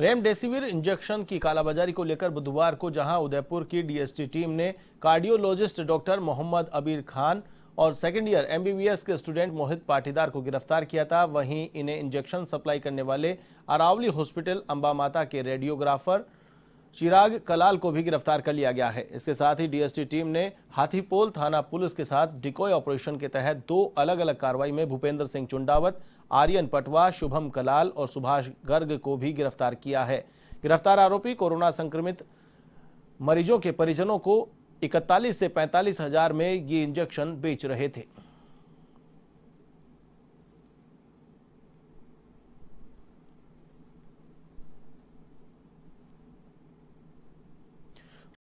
remdesivir injection की कालाबाजारी को लेकर बुधवार को जहां उदयपुर की डीएसटी टीम ने कार्डियोलॉजिस्ट डॉक्टर मोहम्मद अबीर खान और सेकेंड ईयर एमबीबीएस के स्टूडेंट मोहित पाटीदार को गिरफ्तार किया था वहीं इन्हें इंजेक्शन सप्लाई करने वाले अरावली हॉस्पिटल अंबा माता के रेडियोग्राफर चिराग कलाल को भी गिरफ्तार कर लिया गया है इसके साथ ही डीएसटी टीम ने हाथीपोल थाना पुलिस के साथ डिकोय ऑपरेशन के तहत दो अलग अलग कार्रवाई में भूपेंद्र सिंह चुंडावत आर्यन पटवा शुभम कलाल और सुभाष गर्ग को भी गिरफ्तार किया है गिरफ्तार आरोपी कोरोना संक्रमित मरीजों के परिजनों को इकतालीस से पैंतालीस हजार में ये इंजेक्शन बेच रहे थे